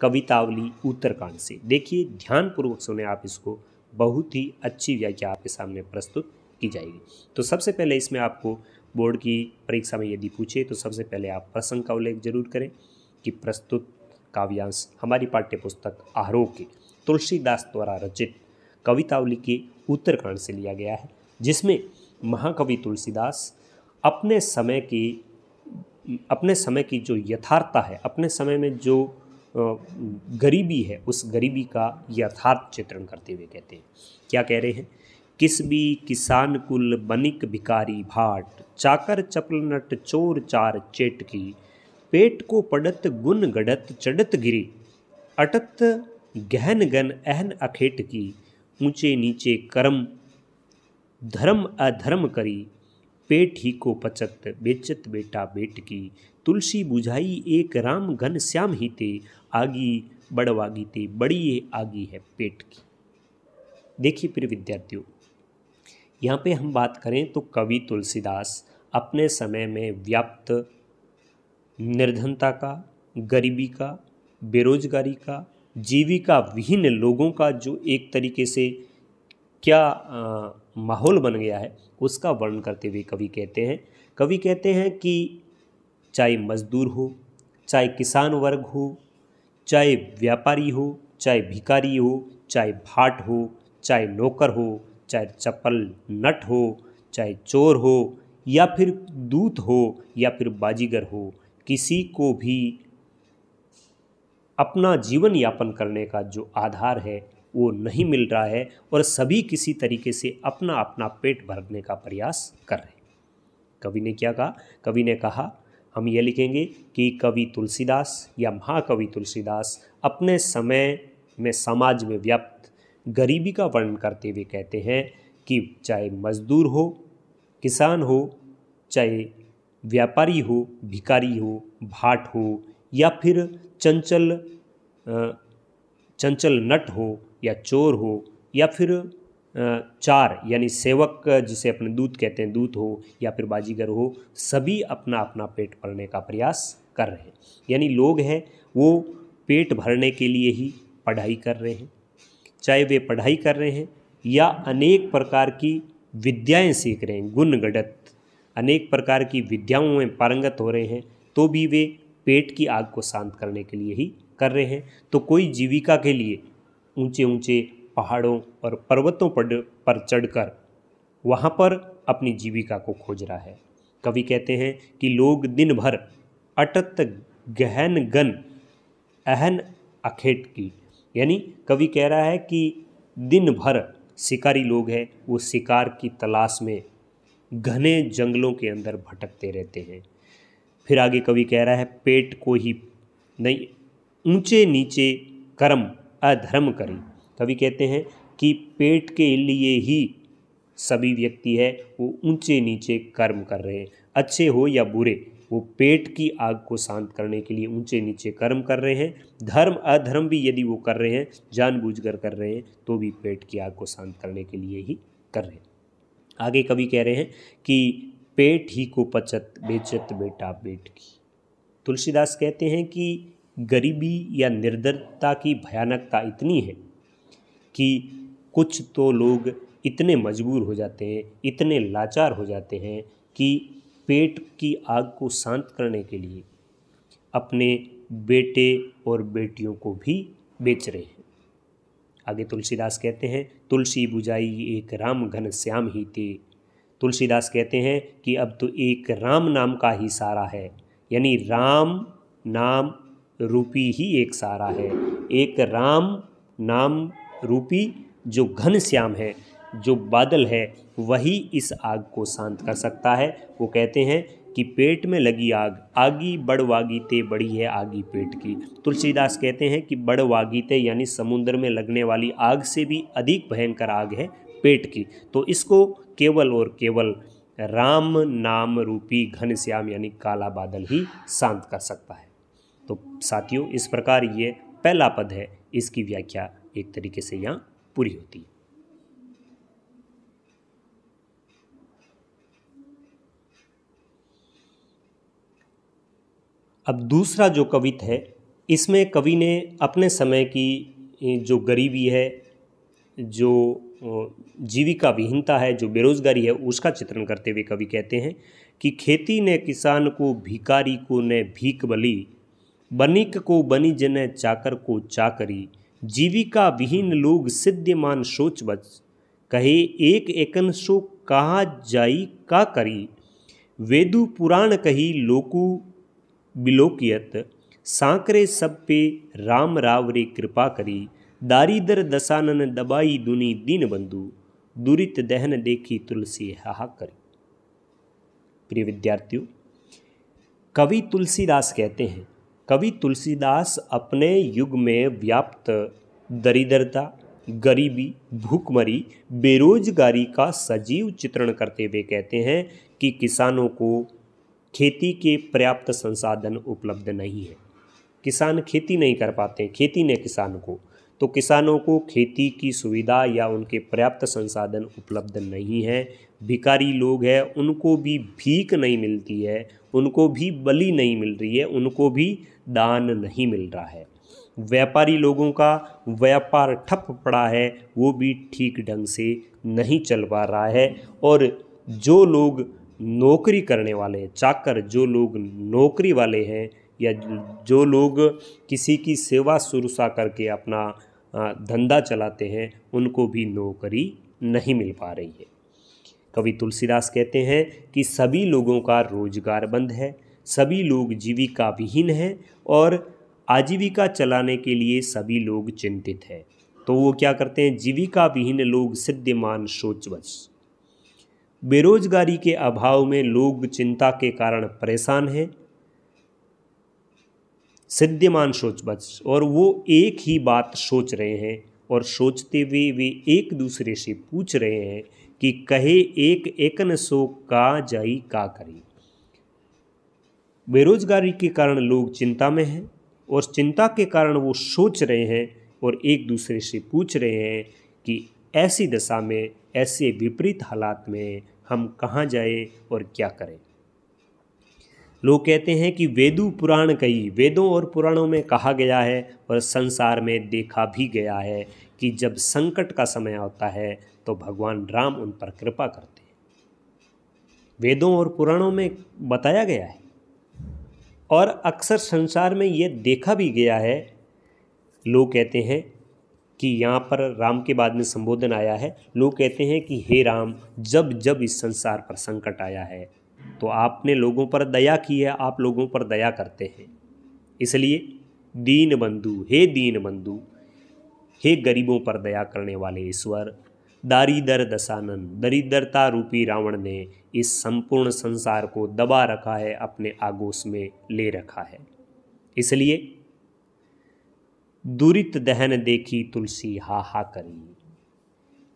कवितावली उत्तरकांड से देखिए ध्यानपूर्वक सुने आप इसको बहुत ही अच्छी व्याख्या आपके सामने प्रस्तुत की जाएगी तो सबसे पहले इसमें आपको बोर्ड की परीक्षा में यदि पूछे तो सबसे पहले आप प्रसंग का उल्लेख जरूर करें कि प्रस्तुत काव्यांश हमारी पाठ्यपुस्तक आरोह के तुलसीदास द्वारा रचित कवितावली के उत्तरकांड से लिया गया है जिसमें महाकवि तुलसीदास अपने समय की अपने समय की जो यथार्थता है अपने समय में जो गरीबी है उस गरीबी का यथार्थ चित्रण करते हुए कहते हैं क्या कह रहे हैं किस भी किसान कुल बनिक भिकारी भाट चाकर चपल नट चोर चार चेट की पेट को पड़त गुन गड़त चढ़त गिरी अटत गहन गन अहन अखेट की ऊंचे नीचे कर्म धर्म अधर्म करी पेट ही को पचत बेचत बेटा बेट की तुलसी बुझाई एक राम घन श्याम ही ते आगी बड़वागी ते बड़ी ये आगी है पेट की देखिए प्रिय विद्यार्थियों यहाँ पे हम बात करें तो कवि तुलसीदास अपने समय में व्याप्त निर्धनता का गरीबी का बेरोजगारी का जीविका विहीन लोगों का जो एक तरीके से क्या आ, माहौल बन गया है उसका वर्णन करते हुए कवि कहते हैं कवि कहते हैं कि चाहे मजदूर हो चाहे किसान वर्ग हो चाहे व्यापारी हो चाहे भिकारी हो चाहे भाट हो चाहे नौकर हो चाहे चप्पल नट हो चाहे चोर हो या फिर दूत हो या फिर बाजीगर हो किसी को भी अपना जीवन यापन करने का जो आधार है वो नहीं मिल रहा है और सभी किसी तरीके से अपना अपना पेट भरने का प्रयास कर रहे हैं कवि ने क्या कहा कवि ने कहा हम ये लिखेंगे कि कवि तुलसीदास या महाकवि तुलसीदास अपने समय में समाज में व्याप्त गरीबी का वर्णन करते हुए कहते हैं कि चाहे मजदूर हो किसान हो चाहे व्यापारी हो भिकारी हो भाट हो या फिर चंचल चंचल नट हो या चोर हो या फिर चार यानी सेवक जिसे अपने दूत कहते हैं दूत हो या फिर बाजीगर हो सभी अपना अपना पेट भरने का प्रयास कर रहे हैं यानी लोग हैं वो पेट भरने के लिए ही पढ़ाई कर रहे हैं चाहे वे पढ़ाई कर रहे हैं या अनेक प्रकार की विद्याएं सीख रहे हैं गुण गणत अनेक प्रकार की विद्याओं में पारंगत हो रहे हैं तो भी वे पेट की आग को शांत करने के लिए ही कर रहे हैं तो कोई जीविका के लिए ऊंचे ऊंचे पहाड़ों और पर्वतों पर पर चढ़कर वहाँ पर अपनी जीविका को खोज रहा है कवि कहते हैं कि लोग दिन भर अटत गहन गन अहन अखेट की यानी कवि कह रहा है कि दिन भर शिकारी लोग हैं वो शिकार की तलाश में घने जंगलों के अंदर भटकते रहते हैं फिर आगे कवि कह रहा है पेट को ही नहीं ऊंचे नीचे कर्म अधर्म करें कवि कहते हैं कि पेट के लिए ही सभी व्यक्ति है वो ऊंचे नीचे कर्म कर रहे हैं अच्छे हो या बुरे वो पेट की आग को शांत करने के लिए ऊंचे नीचे कर्म कर रहे हैं धर्म अधर्म भी यदि वो कर रहे हैं जानबूझकर कर रहे हैं तो भी पेट की आग को शांत करने के लिए ही कर रहे हैं आगे कभी कह रहे हैं कि पेट ही को पचत बेचत बेटा बेट की तुलसीदास कहते हैं कि गरीबी या निर्धनता की भयानकता इतनी है कि कुछ तो लोग इतने मजबूर हो जाते हैं इतने लाचार हो जाते हैं कि पेट की आग को शांत करने के लिए अपने बेटे और बेटियों को भी बेच रहे हैं आगे तुलसीदास कहते हैं तुलसी बुझाई एक राम घन श्याम ही थे तुलसीदास कहते हैं कि अब तो एक राम नाम का ही सारा है यानी राम नाम रूपी ही एक सारा है एक राम नाम रूपी जो घन श्याम है जो बादल है वही इस आग को शांत कर सकता है वो कहते हैं कि पेट में लगी आग आगी बड़वागी ते बड़ी है आगी पेट की तुलसीदास कहते हैं कि बड़वागी ते यानी समुद्र में लगने वाली आग से भी अधिक भयंकर आग है पेट की तो इसको केवल और केवल राम नाम रूपी घनश्याम यानी काला बादल ही शांत कर सकता है तो साथियों इस प्रकार ये पहला पद है इसकी व्याख्या एक तरीके से यहाँ पूरी होती है अब दूसरा जो कवित है इसमें कवि ने अपने समय की जो गरीबी है जो जीविका विहीनता है जो बेरोजगारी है उसका चित्रण करते हुए कवि कहते हैं कि खेती ने किसान को भिकारी को ने भीख बली बनिक को बनी जन चाकर को चाकरी जीविका विहीन लोग सिद्धमान सोच बच कहे एक एकन सो कहा जाई का करी वेदु पुराण कही लोकु बिलोकियत सांकरे सब पे राम रावरे कृपा करी दारिदर दसानन दबाई दुनी दीन बंधु दुरित दहन देखी तुलसी हाहा करी प्रिय विद्यार्थियों कवि तुलसीदास कहते हैं कवि तुलसीदास अपने युग में व्याप्त दरिद्रता गरीबी भूखमरी बेरोजगारी का सजीव चित्रण करते हुए कहते हैं कि किसानों को खेती के पर्याप्त संसाधन उपलब्ध नहीं है किसान खेती नहीं कर पाते खेती ने किसान को तो किसानों को खेती की सुविधा या उनके पर्याप्त संसाधन उपलब्ध नहीं है भिकारी लोग हैं उनको भी भीख नहीं मिलती है उनको भी बलि नहीं मिल रही है उनको भी दान नहीं मिल रहा है व्यापारी लोगों का व्यापार ठप पड़ा है वो भी ठीक ढंग से नहीं चल पा रहा है और जो लोग नौकरी करने वाले हैं चाकर जो लोग नौकरी वाले हैं या जो लोग किसी की सेवा सुरुषा करके अपना धंधा चलाते हैं उनको भी नौकरी नहीं मिल पा रही है कवि तुलसीदास कहते हैं कि सभी लोगों का रोजगार बंद है सभी लोग जीविका विहीन हैं और आजीविका चलाने के लिए सभी लोग चिंतित हैं तो वो क्या करते हैं जीविका विहीन लोग सिद्धमान सोचवश बेरोजगारी के अभाव में लोग चिंता के कारण परेशान हैं सिद्धिमान सोच बच और वो एक ही बात सोच रहे हैं और सोचते हुए वे एक दूसरे से पूछ रहे हैं कि कहे एक एकन सो का जाई का करी बेरोजगारी के कारण लोग चिंता में हैं और चिंता के कारण वो सोच रहे हैं और एक दूसरे से पूछ रहे हैं कि ऐसी दशा में ऐसे विपरीत हालात में हम कहाँ जाए और क्या करें लोग कहते हैं कि वेदु पुराण कई वेदों और पुराणों में कहा गया है और संसार में देखा भी गया है कि जब संकट का समय आता है तो भगवान राम उन पर कृपा करते हैं वेदों और पुराणों में बताया गया है और अक्सर संसार में ये देखा भी गया है लोग कहते हैं कि यहाँ पर राम के बाद में संबोधन आया है लोग कहते हैं कि हे राम जब जब इस संसार पर संकट आया है तो आपने लोगों पर दया की है आप लोगों पर दया करते हैं इसलिए दीन बंधु हे दीन बंधु हे गरीबों पर दया करने वाले ईश्वर दारिदर दशानन दरिद्रता रूपी रावण ने इस संपूर्ण संसार को दबा रखा है अपने आगोश में ले रखा है इसलिए दुरित दहन देखी तुलसी हा हा करी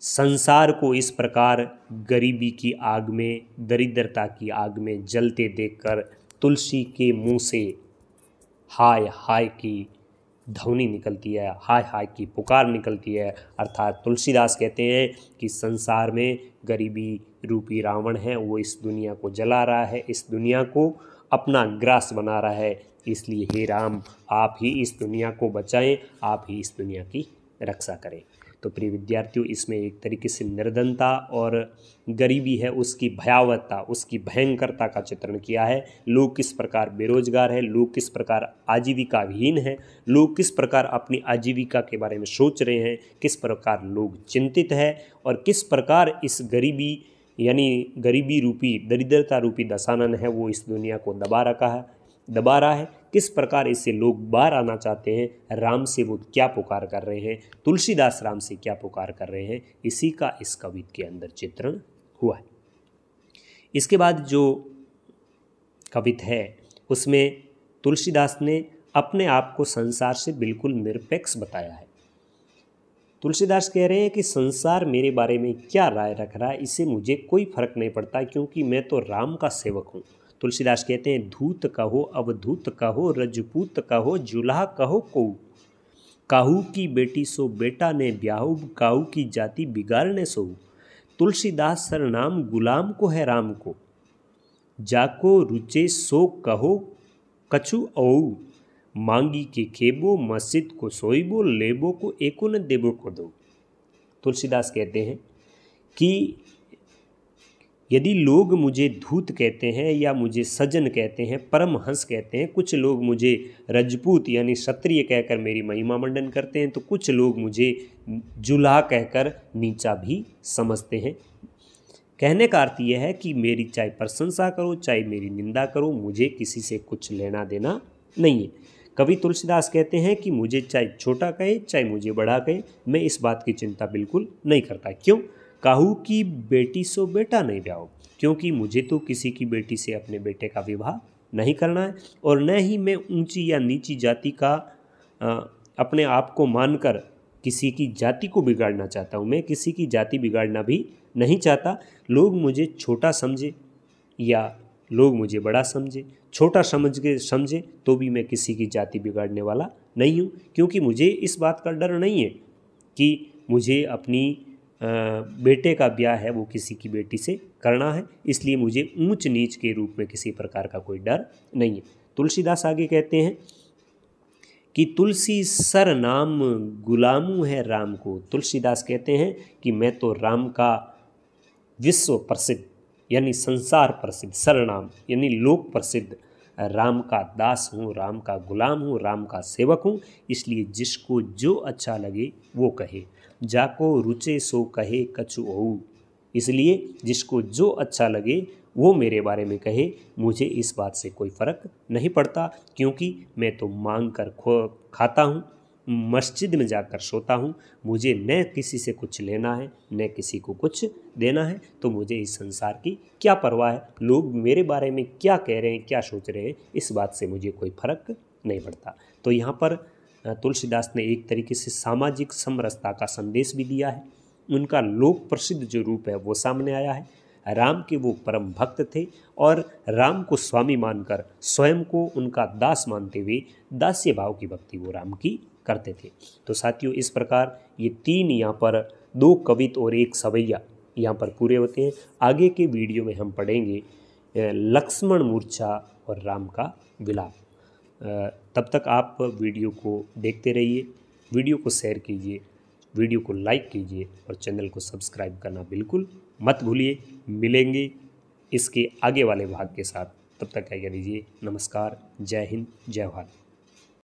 संसार को इस प्रकार गरीबी की आग में दरिद्रता की आग में जलते देखकर तुलसी के मुंह से हाय हाय की ध्वनि निकलती है हाय हाय की पुकार निकलती है अर्थात तुलसीदास कहते हैं कि संसार में गरीबी रूपी रावण है वो इस दुनिया को जला रहा है इस दुनिया को अपना ग्रास बना रहा है इसलिए हे राम आप ही इस दुनिया को बचाएं आप ही इस दुनिया की रक्षा करें तो प्रिय विद्यार्थियों इसमें एक तरीके से निर्धनता और गरीबी है उसकी भयावहता उसकी भयंकरता का चित्रण किया है लोग किस प्रकार बेरोजगार है लोग किस प्रकार आजीविकाहीन है लोग किस प्रकार अपनी आजीविका के बारे में सोच रहे हैं किस प्रकार लोग चिंतित है और किस प्रकार इस गरीबी यानी गरीबी रूपी दरिद्रता रूपी दशानन है वो इस दुनिया को दबा रखा है दबा रहा है किस प्रकार इससे लोग बाहर आना चाहते हैं राम से वो क्या पुकार कर रहे हैं तुलसीदास राम से क्या पुकार कर रहे हैं इसी का इस कवित के अंदर चित्रण हुआ है इसके बाद जो कवित है उसमें तुलसीदास ने अपने आप को संसार से बिल्कुल निरपेक्ष बताया है तुलसीदास कह रहे हैं कि संसार मेरे बारे में क्या राय रख रहा है इससे मुझे कोई फर्क नहीं पड़ता क्योंकि मैं तो राम का सेवक हूँ तुलसीदास कहते हैं धूत कहो अवधूत कहो रजपूत कहो जुलाह कहो को काहू की बेटी सो बेटा ने ब्याहू काहू की जाति बिगाड़ने सो तुलसीदास सरनाम गुलाम को है राम को जाको रुचे सो कहो कछु औ मांगी के खेबो मस्जिद को सोईबो लेबो को एको न देबो को दो तुलसीदास कहते हैं कि यदि लोग मुझे धूत कहते हैं या मुझे सजन कहते हैं परमहंस कहते हैं कुछ लोग मुझे रजपूत यानी क्षत्रिय कहकर मेरी महिमा मंडन करते हैं तो कुछ लोग मुझे जुला कहकर नीचा भी समझते हैं कहने का अर्थ यह है कि मेरी चाहे प्रशंसा करो चाहे मेरी निंदा करो मुझे किसी से कुछ लेना देना नहीं है कवि तुलसीदास कहते हैं कि मुझे चाहे छोटा कहे चाहे मुझे बड़ा कहे मैं इस बात की चिंता बिल्कुल नहीं करता क्यों काहू की बेटी सो बेटा नहीं ब्याओ क्योंकि मुझे तो किसी की बेटी से अपने बेटे का विवाह नहीं करना है और न ही मैं ऊंची या नीची जाति का आ, अपने आप को मानकर किसी की जाति को बिगाड़ना चाहता हूँ मैं किसी की जाति बिगाड़ना भी नहीं चाहता लोग मुझे छोटा समझे या लोग मुझे बड़ा समझे छोटा समझ के समझे तो भी मैं किसी की जाति बिगाड़ने वाला नहीं हूँ क्योंकि मुझे इस बात का डर नहीं है कि मुझे अपनी बेटे का ब्याह है वो किसी की बेटी से करना है इसलिए मुझे ऊंच नीच के रूप में किसी प्रकार का कोई डर नहीं है तुलसीदास आगे कहते हैं कि तुलसी सर नाम गुलामू है राम को तुलसीदास कहते हैं कि मैं तो राम का विश्व प्रसिद्ध यानी संसार प्रसिद्ध सरनाम यानी लोक प्रसिद्ध राम का दास हूँ राम का गुलाम हूँ राम का सेवक हूँ इसलिए जिसको जो अच्छा लगे वो कहे जाको रुचे सो कहे कछु ओ इसलिए जिसको जो अच्छा लगे वो मेरे बारे में कहे मुझे इस बात से कोई फ़र्क नहीं पड़ता क्योंकि मैं तो मांग कर खो खाता हूँ मस्जिद में जाकर सोता हूँ मुझे न किसी से कुछ लेना है न किसी को कुछ देना है तो मुझे इस संसार की क्या परवाह है लोग मेरे बारे में क्या कह रहे हैं क्या सोच रहे हैं इस बात से मुझे कोई फर्क नहीं पड़ता तो यहाँ पर तुलसीदास ने एक तरीके से सामाजिक समरसता का संदेश भी दिया है उनका लोक प्रसिद्ध जो रूप है वो सामने आया है राम के वो परम भक्त थे और राम को स्वामी मानकर स्वयं को उनका दास मानते हुए दास्य भाव की भक्ति वो राम की करते थे तो साथियों इस प्रकार ये तीन यहाँ पर दो कवित और एक सवैया यहाँ पर पूरे होते हैं आगे के वीडियो में हम पढ़ेंगे लक्ष्मण मूर्छा और राम का विलाप तब तक आप वीडियो को देखते रहिए वीडियो को शेयर कीजिए वीडियो को लाइक कीजिए और चैनल को सब्सक्राइब करना बिल्कुल मत भूलिए मिलेंगे इसके आगे वाले भाग के साथ तब तक क्या कह दीजिए नमस्कार जय हिंद जय भारत